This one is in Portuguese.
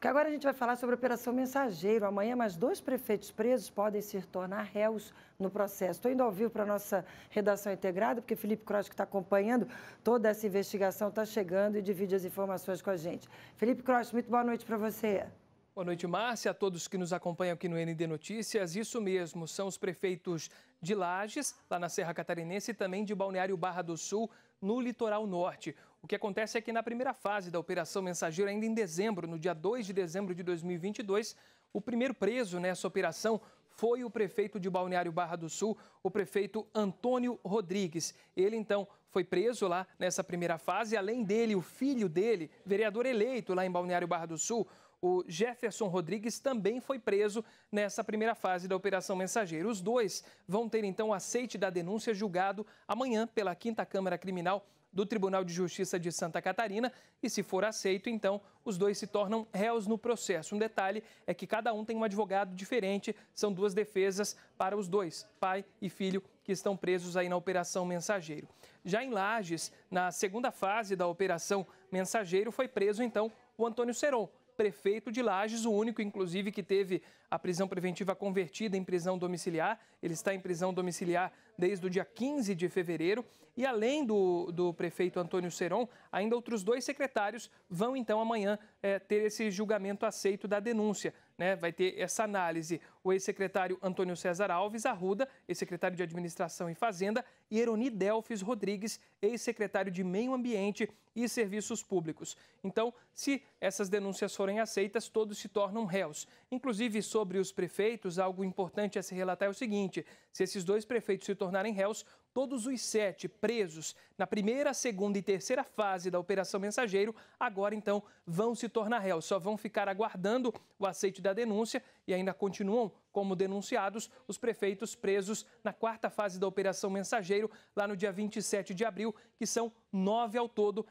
Porque agora a gente vai falar sobre a Operação Mensageiro. Amanhã, mais dois prefeitos presos podem se tornar réus no processo. Estou indo ao vivo para a nossa redação integrada, porque Felipe Cross, que está acompanhando toda essa investigação, está chegando e divide as informações com a gente. Felipe Cross, muito boa noite para você. Boa noite, Márcia, a todos que nos acompanham aqui no ND Notícias. Isso mesmo, são os prefeitos de Lages, lá na Serra Catarinense, e também de Balneário Barra do Sul, no litoral norte. O que acontece é que na primeira fase da Operação Mensageiro, ainda em dezembro, no dia 2 de dezembro de 2022, o primeiro preso nessa operação foi o prefeito de Balneário Barra do Sul, o prefeito Antônio Rodrigues. Ele então foi preso lá nessa primeira fase, além dele, o filho dele, vereador eleito lá em Balneário Barra do Sul, o Jefferson Rodrigues também foi preso nessa primeira fase da Operação Mensageiro. Os dois vão ter então o aceite da denúncia julgado amanhã pela Quinta Câmara Criminal do Tribunal de Justiça de Santa Catarina e, se for aceito, então os dois se tornam réus no processo. Um detalhe é que cada um tem um advogado diferente, são duas defesas para os dois, pai e filho, que estão presos aí na Operação Mensageiro. Já em Lages, na segunda fase da Operação Mensageiro, foi preso então o Antônio Seron, prefeito de Lages, o único, inclusive, que teve a prisão preventiva convertida em prisão domiciliar. Ele está em prisão domiciliar desde o dia 15 de fevereiro. E além do, do prefeito Antônio Seron, ainda outros dois secretários vão então amanhã é, ter esse julgamento aceito da denúncia. Né? Vai ter essa análise o ex-secretário Antônio César Alves Arruda, ex-secretário de Administração e Fazenda, e Eroni Delfis Rodrigues, ex-secretário de Meio Ambiente e Serviços Públicos. Então, se essas denúncias forem forem aceitas, todos se tornam réus. Inclusive, sobre os prefeitos, algo importante a se relatar é o seguinte: se esses dois prefeitos se tornarem réus, todos os sete presos na primeira, segunda e terceira fase da Operação Mensageiro, agora então vão se tornar réus. Só vão ficar aguardando o aceite da denúncia e ainda continuam como denunciados os prefeitos presos na quarta fase da Operação Mensageiro, lá no dia 27 de abril, que são nove ao todo.